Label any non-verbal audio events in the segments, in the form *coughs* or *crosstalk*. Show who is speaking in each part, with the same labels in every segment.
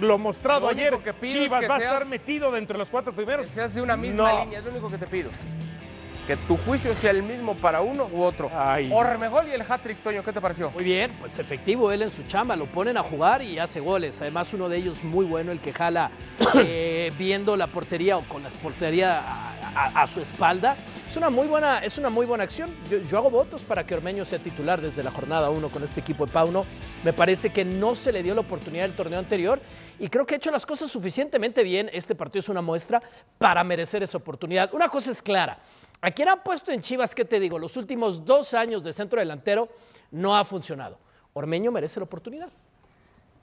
Speaker 1: lo mostrado ayer, que Chivas va a estar metido dentro de los cuatro primeros. Que hace de una misma línea, es lo
Speaker 2: único que te pido.
Speaker 3: Que tu juicio sea el mismo para uno u otro. O
Speaker 2: remegol y el hat-trick, Toño, ¿qué te pareció? Muy bien, pues efectivo él en su chamba. Lo ponen a jugar y hace goles. Además, uno de ellos muy bueno, el que jala *coughs* eh, viendo la portería o con la portería a su espalda es una muy buena, es una muy buena acción. Yo, hago votos para que Ormeño sea titular desde la jornada 1 con este equipo de Pauno. Me parece que no se le dio la oportunidad del torneo anterior y creo que ha hecho las cosas suficientemente bien. Este partido es una muestra para merecer esa oportunidad. Una cosa es clara. ¿A quien ha puesto en Chivas? ¿Qué te digo? Los últimos dos años de centro delantero no ha funcionado. Ormeño merece la oportunidad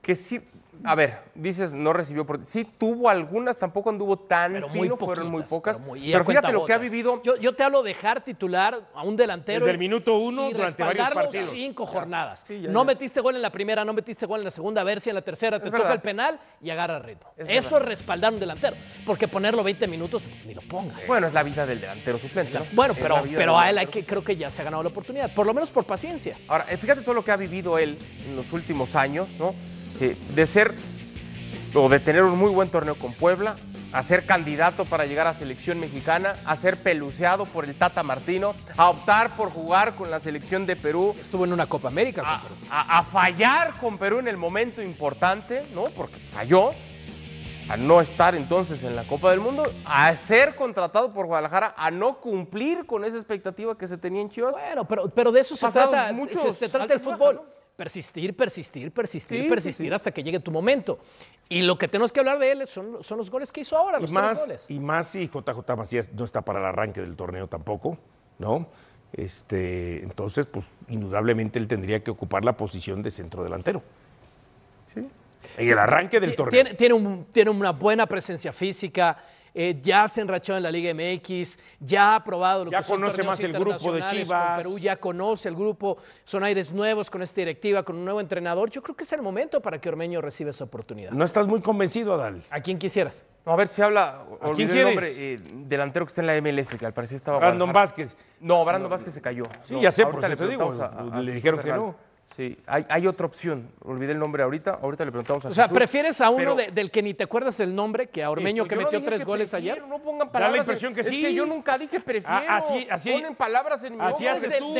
Speaker 3: que sí, a ver, dices, no recibió Sí tuvo algunas, tampoco anduvo tan fueron muy pocas. Pero, fíjate lo que ha
Speaker 2: vivido. Yo, te hablo de dejar titular a un delantero. Desde el minuto
Speaker 3: uno durante varios
Speaker 2: partidos. cinco jornadas. no metiste gol en la primera, no metiste gol en la segunda, a ver si en la tercera te toca el penal y agarra ritmo. Eso es respaldar un delantero, porque ponerlo 20 minutos ni lo pongas. Bueno,
Speaker 3: es la vida del delantero suplente. Bueno, pero, pero a él
Speaker 2: hay que, creo que ya se ha ganado la oportunidad, por lo menos por paciencia.
Speaker 3: Ahora, eh, fíjate todo lo que ha vivido él en los últimos años, ¿no? Eh, de ser o de tener un muy buen torneo con Puebla, a ser candidato para llegar a selección mexicana, a ser peluceado por el Tata Martino, a optar por jugar con la selección de Perú. Estuvo en una Copa América. a, fallar con Perú en el momento importante, ¿no? Porque falló. A no estar entonces en la Copa del Mundo, a ser contratado por Guadalajara, a no cumplir con esa expectativa que se tenía en Chivas. Bueno, pero, pero de eso se trata, mucho se, trata el fútbol
Speaker 2: persistir, persistir, persistir, persistir hasta que llegue tu momento. Y lo que tenemos que hablar de él son, son los goles que hizo ahora, y los más, Y más si JJ Macías no
Speaker 1: está para el arranque del torneo tampoco, ¿no? Este, entonces, pues indudablemente él tendría que ocupar la posición de centro delantero. Sí. En el arranque del torneo.
Speaker 2: Tiene, tiene una buena presencia física. Eh, ya se enrachó en la Liga MX, ya ha probado lo ya Ya conoce más el grupo de Chivas. ya conoce el grupo, son aires nuevos con esta directiva, con un nuevo entrenador. Yo creo que es el momento para que Ormeño reciba esa oportunidad. No
Speaker 3: estás muy convencido, Adal.
Speaker 2: ¿A quién quisieras?
Speaker 3: No, a ver si habla. quién el eh, delantero que está en la MLS, que al parecer estaba. Brandon Vázquez. No, Brandon Vázquez se cayó. Sí, ya sé, por qué te le dijeron que no. Sí, hay, hay, otra opción. Olvidé el nombre ahorita. Ahorita le preguntamos a O sea, prefieres a uno de,
Speaker 2: del que ni te acuerdas el nombre que a Ormeño que metió tres goles prefiero, ayer. No
Speaker 3: pongan palabras. la impresión que es sí. que yo
Speaker 2: nunca dije ah, prefiero. así, así. Ponen palabras en mi Así haces tú.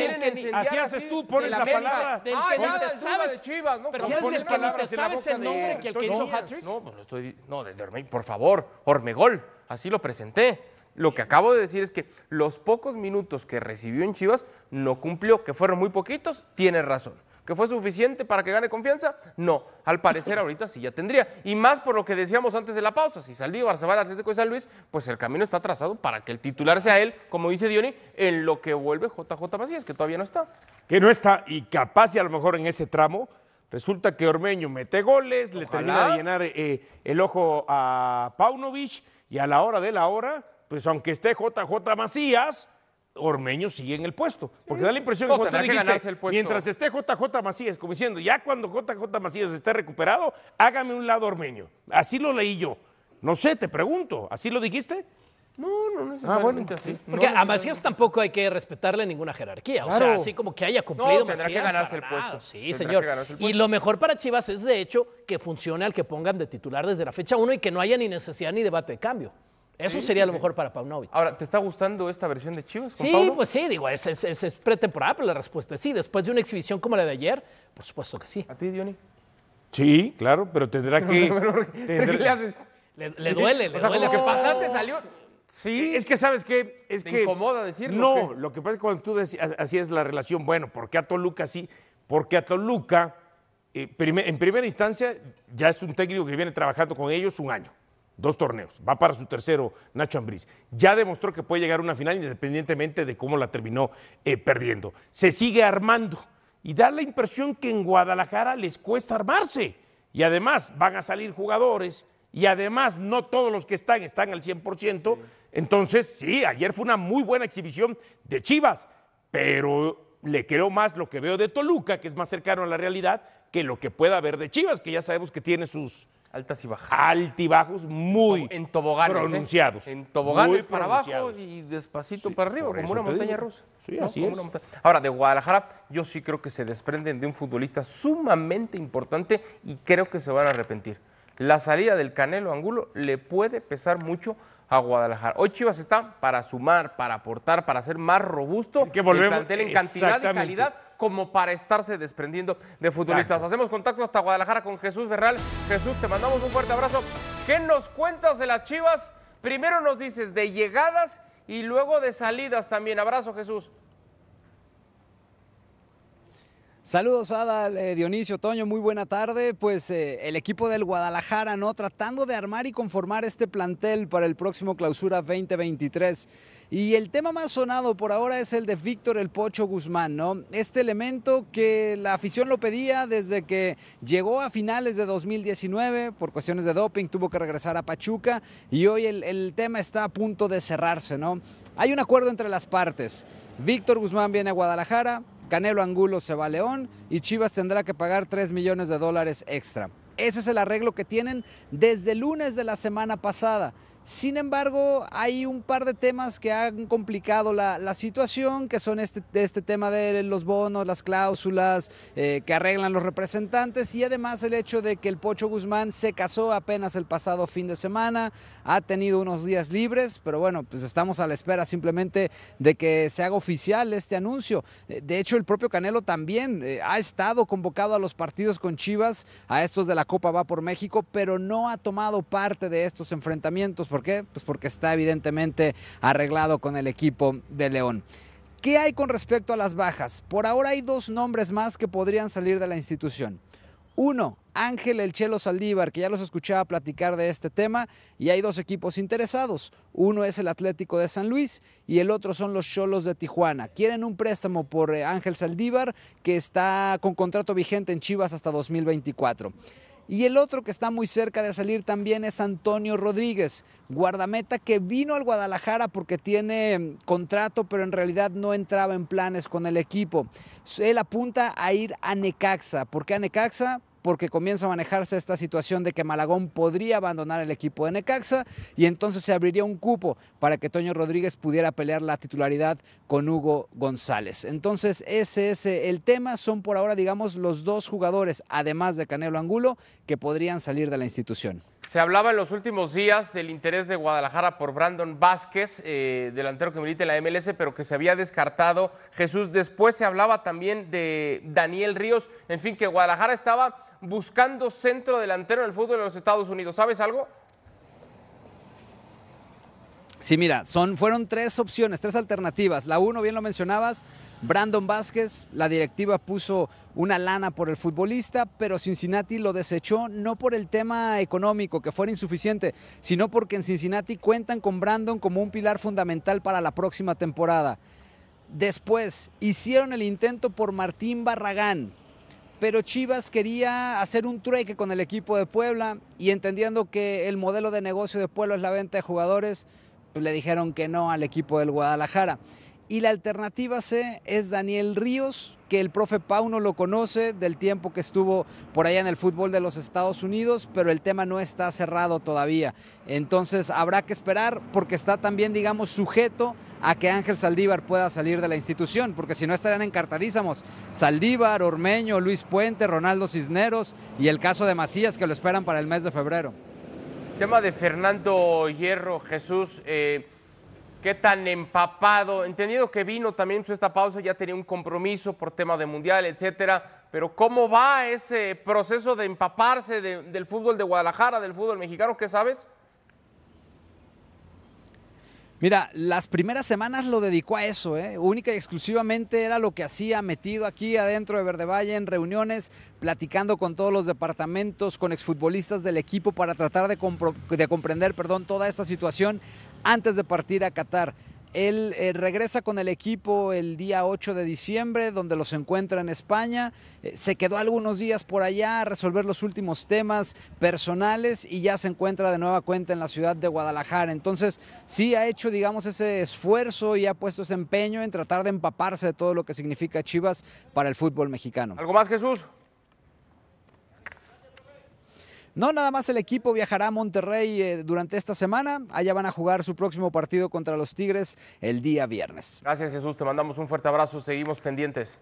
Speaker 2: así haces tú. Pones la, palabra. Del ah, nada, sabes de Chivas. No, pero pones el palabras el nombre que el que hizo hat-trick? No, no pues
Speaker 3: estoy. No, de Ormeño, por favor. Ormegol. Así lo presenté. Lo que acabo de decir es que los pocos minutos que recibió en Chivas no cumplió, que fueron muy poquitos, tiene razón. ¿Que fue suficiente para que gane confianza? No, al parecer ahorita sí ya tendría. Y más por lo que decíamos antes de la pausa, si salió se Atlético de San Luis, pues el camino está trazado para que el titular sea él, como dice Diony, en lo que vuelve JJ Macías, que todavía no está. Que no está
Speaker 1: y capaz y a lo mejor en ese tramo resulta que Ormeño mete goles, le termina de llenar eh, el ojo a Paunovic y a la hora de la hora, pues aunque esté JJ Macías, Ormeño sigue en el puesto. Porque da la impresión no, que dijiste, mientras esté JJ Macías, como diciendo, ya cuando JJ Macías esté recuperado, hágame un lado Ormeño. Así lo leí yo. No sé, te pregunto, ¿así lo dijiste? No, no ah, necesariamente ah, así. Porque a Macías
Speaker 2: tampoco hay que respetarle ninguna jerarquía. O sea, así como que haya cumplido tendrá Macías, que ganarse el puesto. Sí, señor. Y lo mejor para Chivas es, de hecho, que funcione al que pongan de titular desde la fecha 1 y que no haya ni necesidad ni debate de cambio. Eso sería lo mejor para para Paunovic. Ahora, ¿te está gustando esta versión de Chivas? sí, pues sí, digo, es, es, es, pretemporada, pero la respuesta es sí. Después de una exhibición como la de ayer, por supuesto que sí. ¿A ti, Diony?
Speaker 1: Sí, claro, pero tendrá que.
Speaker 3: Le,
Speaker 2: duele, le o sea, Como que pasaste, salió.
Speaker 3: Sí. Es que, ¿sabes qué? Es ¿Te que, incomoda decirlo? No,
Speaker 1: lo que pasa es que cuando tú decías, así es la relación, bueno, ¿por qué a Toluca sí? Porque a Toluca, eh, en primera instancia, ya es un técnico que viene trabajando con ellos un año dos torneos. Va para su tercero Nacho Ambriz. Ya demostró que puede llegar a una final independientemente de cómo la terminó eh, perdiendo. Se sigue armando y da la impresión que en Guadalajara les cuesta armarse. Y además van a salir jugadores y además no todos los que están están al 100%. Entonces, sí, ayer fue una muy buena exhibición de Chivas, pero le creo más lo que veo de Toluca, que es más cercano a la realidad, que lo que pueda haber de Chivas, que ya sabemos que tiene sus,
Speaker 3: Altas y bajas. Altibajos muy en toboganes, ¿eh? pronunciados. En toboganes para abajo y despacito para arriba, como una montaña rusa. Sí, Ahora, de Guadalajara, yo sí creo que se desprenden de un futbolista sumamente importante y creo que se van a arrepentir. La salida del Canelo Angulo le puede pesar mucho a Guadalajara. Hoy Chivas está para sumar, para aportar, para ser más robusto que volvemos, el plantel en cantidad y calidad como para estarse desprendiendo de futbolistas. Hacemos contacto hasta Guadalajara con Jesús Berral. Jesús, te mandamos un fuerte abrazo. ¿Qué nos cuentas de las Chivas? Primero nos dices de llegadas y luego de salidas también. Abrazo, Jesús.
Speaker 4: Saludos a eh, Dionisio, Toño, muy buena tarde. Pues eh, el equipo del Guadalajara, ¿no? Tratando de armar y conformar este plantel para el próximo clausura 2023. Y el tema más sonado por ahora es el de Víctor el Pocho Guzmán, ¿no? Este elemento que la afición lo pedía desde que llegó a finales de 2019 por cuestiones de doping, tuvo que regresar a Pachuca y hoy el, el tema está a punto de cerrarse, ¿no? Hay un acuerdo entre las partes. Víctor Guzmán viene a Guadalajara, Canelo Angulo se va a León y Chivas tendrá que pagar 3 millones de dólares extra. Ese es el arreglo que tienen desde el lunes de la semana pasada. Sin embargo, hay un par de temas que han complicado la, situación, que son este, este, tema de los bonos, las cláusulas eh, que arreglan los representantes y además el hecho de que el Pocho Guzmán se casó apenas el pasado fin de semana, ha tenido unos días libres, pero bueno, pues estamos a la espera simplemente de que se haga oficial este anuncio. Eh, de hecho, el propio Canelo también eh, ha estado convocado a los partidos con Chivas, a estos de la Copa Va por México, pero no ha tomado parte de estos enfrentamientos ¿Por qué? Pues porque está evidentemente arreglado con el equipo de León. ¿Qué hay con respecto a las bajas? Por ahora hay dos nombres más que podrían salir de la institución. Uno, Ángel El Chelo Saldívar, que ya los escuchaba platicar de este tema, y hay dos equipos interesados. Uno es el Atlético de San Luis y el otro son los Cholos de Tijuana. Quieren un préstamo por eh, Ángel Saldívar, que está con contrato vigente en Chivas hasta 2024. Y el otro que está muy cerca de salir también es Antonio Rodríguez, guardameta que vino al Guadalajara porque tiene mm, contrato, pero en realidad no entraba en planes con el equipo. Él apunta a ir a Necaxa. ¿Por qué a Necaxa? porque comienza a manejarse esta situación de que Malagón podría abandonar el equipo de Necaxa y entonces se abriría un cupo para que Toño Rodríguez pudiera pelear la titularidad con Hugo González. Entonces ese es eh, el tema, son por ahora digamos los dos jugadores, además de Canelo Angulo, que podrían salir de la institución.
Speaker 3: Se hablaba en los últimos días del interés de Guadalajara por Brandon Vázquez, eh, delantero que milita en la MLS, pero que se había descartado Jesús. Después se hablaba también de Daniel Ríos. En fin, que Guadalajara estaba buscando centro delantero en el fútbol de los Estados Unidos. ¿Sabes algo?
Speaker 4: Sí, mira, son, fueron tres opciones, tres alternativas. La uno, bien lo mencionabas, Brandon Vázquez, la directiva puso una lana por el futbolista, pero Cincinnati lo desechó no por el tema económico, que fuera insuficiente, sino porque en Cincinnati cuentan con Brandon como un pilar fundamental para la próxima temporada. Después hicieron el intento por Martín Barragán, pero Chivas quería hacer un trueque con el equipo de Puebla y entendiendo que el modelo de negocio de Puebla es la venta de jugadores, pues le dijeron que no al equipo del Guadalajara. Y la alternativa C es Daniel Ríos, que el profe Pauno lo conoce del tiempo que estuvo por allá en el fútbol de los Estados Unidos, pero el tema no está cerrado todavía. Entonces habrá que esperar porque está también, digamos, sujeto a que Ángel Saldívar pueda salir de la institución, porque si no estarían encartadísimos Saldívar, Ormeño, Luis Puente, Ronaldo Cisneros y el caso de Macías que lo esperan para el mes de febrero.
Speaker 3: tema de Fernando Hierro, Jesús. Eh, qué tan empapado, Entendido que vino también su esta pausa, ya tenía un compromiso por tema de mundial, etcétera, pero ¿cómo va ese proceso de empaparse del fútbol de Guadalajara, del fútbol mexicano? ¿Qué sabes?
Speaker 4: Mira, las primeras semanas lo dedicó a eso, ¿eh? única y exclusivamente era lo que hacía metido aquí adentro de Verde Valle en reuniones, platicando con todos los departamentos, con exfutbolistas del equipo para tratar de, comprender perdón, toda esta situación antes de partir a Qatar. Él eh, regresa con el equipo el día 8 de diciembre, donde los encuentra en España. Eh, se quedó algunos días por allá a resolver los últimos temas personales y ya se encuentra de nueva cuenta en la ciudad de Guadalajara. Entonces, sí ha hecho, digamos, ese esfuerzo y ha puesto ese empeño en tratar de empaparse de todo lo que significa Chivas para el fútbol mexicano. ¿Algo más, Jesús? No, nada más el equipo viajará a Monterrey eh, durante esta semana. Allá van a jugar su próximo partido contra los Tigres
Speaker 3: el día viernes. Gracias Jesús, te mandamos un fuerte abrazo, seguimos pendientes.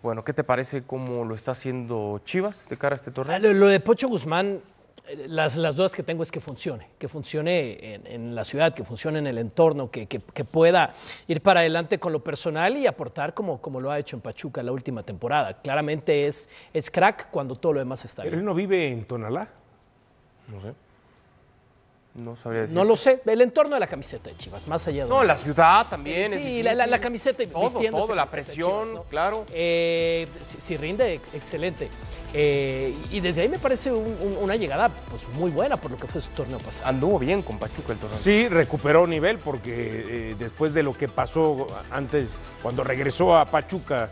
Speaker 3: Bueno, ¿qué te parece cómo lo está haciendo Chivas de cara a este torneo? Ah, lo
Speaker 2: de Pocho Guzmán las, dudas que tengo es que funcione, que funcione en, la ciudad, que funcione en el entorno, que, pueda ir para adelante con lo personal y aportar como, como lo ha hecho en Pachuca la última temporada. Claramente es, es crack cuando todo lo demás está bien. ¿Pero
Speaker 1: él no vive en Tonalá?
Speaker 3: No sé. No
Speaker 2: No lo sé. El entorno de la camiseta de Chivas, más allá de. No, la ciudad también. sí, la, la camiseta. Todo, todo, la presión, claro. Eh, si, rinde, excelente. Eh, y desde ahí me parece una llegada pues, muy buena por lo que fue su torneo pasado. Anduvo bien con Pachuca el torneo.
Speaker 1: Sí, recuperó nivel porque eh, después de lo que pasó antes, cuando regresó a Pachuca